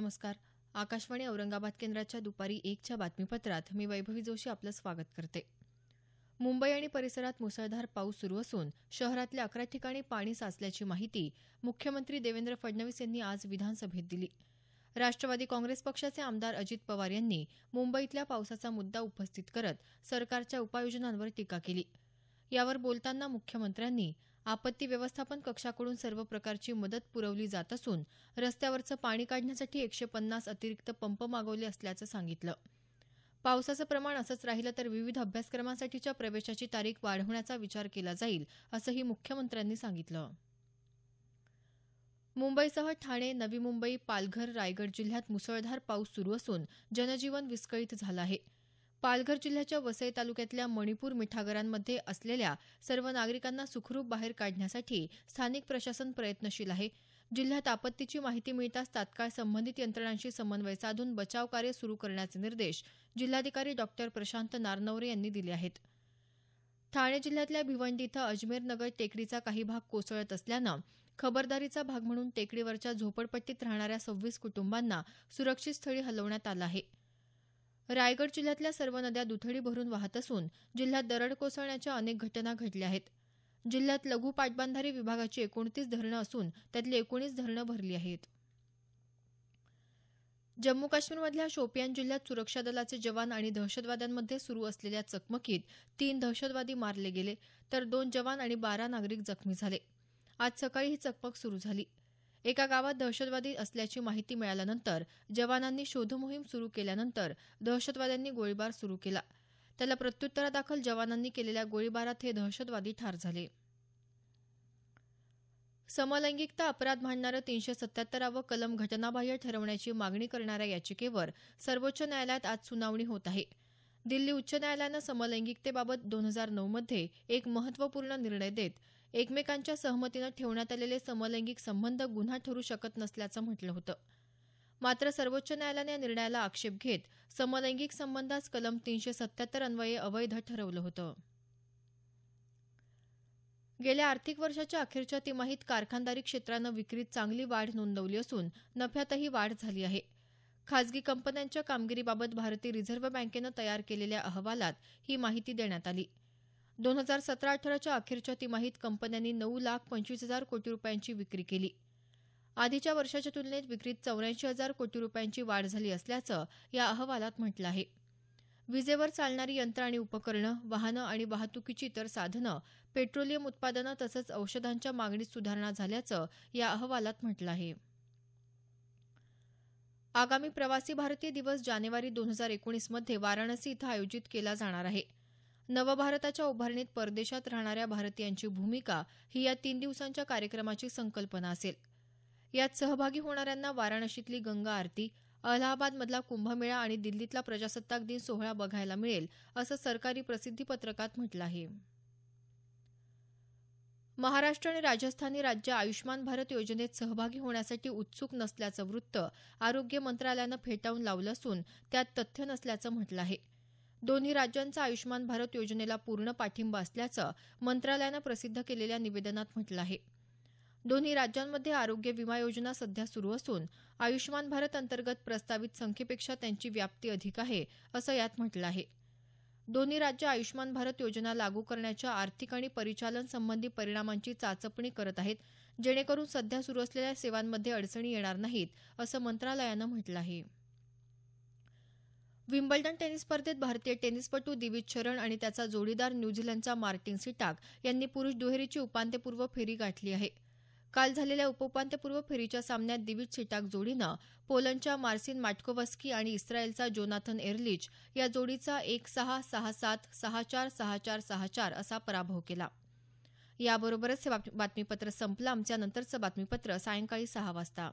नमस्कार आकाशवाणी औरंगाबाद केंद्राच्या दुपारी एकच्या बातमीपत्रात मी वैभवी जोशी आपलं स्वागत करते मुंबई आणि परिसरात मुसळधार पाऊस सुरू असून शहरातल्या अकरा ठिकाणी पाणी साचल्याची माहिती मुख्यमंत्री देवेंद्र फडणवीस यांनी आज विधानसभेत दिली राष्ट्रवादी काँग्रेस पक्षाचे आमदार अजित पवार यांनी मुंबईतल्या पावसाचा मुद्दा उपस्थित करत सरकारच्या उपाययोजनांवर टीका केली यावर बोलताना मुख्यमंत्र्यांनी आपत्ती व्यवस्थापन कक्षाकडून सर्व प्रकारची मदत पुरवली जात असून रस्त्यावरचं पाणी काढण्यासाठी एकशे पन्नास अतिरिक्त पंप मागवले असल्याचं सांगितलं पावसाचं प्रमाण असंच राहिलं तर विविध अभ्यासक्रमांसाठीच्या प्रवेशाची तारीख वाढवण्याचा विचार केला जाईल असंही मुख्यमंत्र्यांनी सांगितलं मुंबईसह ठाणे नवी मुंबई पालघर रायगड जिल्ह्यात मुसळधार पाऊस सुरू असून जनजीवन विस्कळीत झालं आहे पालघर जिल्ह्याच्या वसई तालुक्यातल्या मणिपूर मिठागरांमध्ये असलेल्या सर्व नागरिकांना सुखरूप बाहेर काढण्यासाठी स्थानिक प्रशासन प्रयत्नशील आहे जिल्ह्यात आपत्तीची माहिती मिळताच तात्काळ संबंधित यंत्रणांशी समन्वय साधून बचाव कार्य सुरू करण्याचे निर्देश जिल्हाधिकारी डॉ प्रशांत नारनवरे यांनी दिले आहेत ठाणे जिल्ह्यातल्या भिवंडी इथं अजमेर नगर टेकडीचा काही भाग कोसळत असल्यानं खबरदारीचा भाग म्हणून टेकडीवरच्या झोपडपट्टीत राहणाऱ्या सव्वीस कुटुंबांना सुरक्षित स्थळी हलवण्यात आलं आहे रायगड जिल्ह्यातल्या सर्व नद्या दुथडी भरून वाहत असून जिल्ह्यात दरड कोसळण्याच्या अनेक घटना घडल्या आहेत जिल्ह्यात लघु पाटबंधारे विभागाची एकोणतीस धरणं असून त्यातली एकोणीस धरणं भरली आहेत जम्मू काश्मीरमधल्या शोपियान जिल्ह्यात सुरक्षा दलाचे जवान आणि दहशतवाद्यांमध्ये सुरू असलेल्या चकमकीत तीन दहशतवादी मारले गेले तर दोन जवान आणि बारा नागरिक जखमी झाले आज सकाळी ही चकमक सुरू झाली एका गावात दहशतवादी असल्याची माहिती मिळाल्यानंतर जवानांनी शोधमोहीम सुरू केल्यानंतर दहशतवाद्यांनी गोळीबार सुरू केला त्याला प्रत्युत्तरादाखल जवानांनी केलेल्या गोळीबारात हे दहशतवादी ठार झाले समलैंगिकता अपराध मांडणारं तीनशे सत्याहत्तरावं कलम घटनाबाह्य ठरवण्याची मागणी करणाऱ्या याचिकेवर सर्वोच्च न्यायालयात आज सुनावणी होत आहे दिल्ली उच्च न्यायालयानं समलैंगिकतेबाबत दोन हजार नऊ मध्ये एक महत्वपूर्ण निर्णय देत एकमेकांच्या सहमतीनं ठेवण्यात आलेले समलैंगिक संबंध गुन्हा ठरू शकत नसल्याचं म्हटलं होतं मात्र सर्वोच्च न्यायालयानं या निर्णयाला आक्षेप घेत समलैंगिक संबंधास कलम तीनशे सत्याहत्तर अन्वये अवैध ठरवलं होतं गेल्या आर्थिक वर्षाच्या अखेरच्या तिमाहीत कारखानदारी क्षेत्रानं विक्रीत चांगली वाढ नोंदवली असून नफ्यातही वाढ झाली आहे खासगी कंपन्यांच्या कामगिरीबाबत भारतीय रिझर्व्ह बँकेनं तयार केलेल्या अहवालात ही माहिती देण्यात आली दोन हजार सतरा अठराच्या अखेरच्या तिमाहीत कंपन्यांनी नऊ लाख पंचवीस हजार कोटी रुपयांची विक्री केली आधीच्या वर्षाच्या तुलनेत विक्रीत चौऱ्याऐंशी हजार कोटी रुपयांची वाढ झाली असल्याचं या अहवालात म्हटलं आहे विजेवर चालणारी यंत्र आणि उपकरणं वाहनं आणि वाहतुकीची इतर साधनं पेट्रोलियम उत्पादनं तसंच औषधांच्या मागणीत सुधारणा झाल्याचं या अहवालात म्हटलं आहे आगामी प्रवासी भारतीय दिवस जानेवारी दोन हजार एकोणीसमध्ये वाराणसी इथं आयोजित केला जाणार आहे नवभारताच्या उभारणीत परदेशात राहणाऱ्या भारतीयांची भूमिका ही या तीन दिवसांच्या कार्यक्रमाची संकल्पना असेल यात सहभागी होणाऱ्यांना वाराणसीतली गंगा आरती अलाहाबादमधला कुंभमेळा आणि दिल्लीतला प्रजासत्ताक दिन सोहळा बघायला मिळेल असं सरकारी प्रसिद्धी पत्रकात म्हटलं आहे महाराष्ट्र आणि राजस्थानी राज्य आयुष्मान भारत योजनेत सहभागी होण्यासाठी उत्सुक नसल्याचं वृत्त आरोग्य मंत्रालयानं फेटाळून लावलं असून त्यात तथ्य नसल्याचं म्हटलं आहे दोन्ही राज्यांचा आयुष्मान भारत योजनेला पूर्ण पाठिंबा असल्याचं मंत्रालयानं प्रसिद्ध केलेल्या निवेदनात म्हटलं आहे दोन्ही राज्यांमध्ये आरोग्य विमा योजना सध्या सुरू असून आयुष्मान भारत अंतर्गत प्रस्तावित संख्येपेक्षा त्यांची व्याप्ती अधिक आहे असं यात म्हटलं आहे दोन्ही राज्य आयुष्मान भारत योजना लागू करण्याच्या आर्थिक आणि परिचालन संबंधी परिणामांची चाचपणी करत आहेत जेणेकरून सध्या सुरू असलेल्या सेवांमध्ये अडचणी येणार नाहीत असं मंत्रालयानं म्हटलं आहे विम्बल्डन टेनिस स्पर्धेत भारतीय टेनिसपटू दिविज शरण आणि त्याचा जोडीदार न्यूझीलंडचा मार्टिन सिटाक यांनी पुरुष दुहेरीची उपांत्यपूर्व फेरी गाठली आहे काल झालेल्या उपउपांत्यपूर्व फेरीच्या सामन्यात दिविज सिटाक जोडीनं पोलंडच्या मार्सिन माटकोवस्की आणि इस्रायलचा जोनाथन एर्लिच या जोडीचा एक सहा सहा सात सहा चार सहा चार सहा चार असा पराभव केला याबरोबरच हे बातमीपत्र संपलं आमच्या नंतरचं बातमीपत्र सायंकाळी सहा वाजता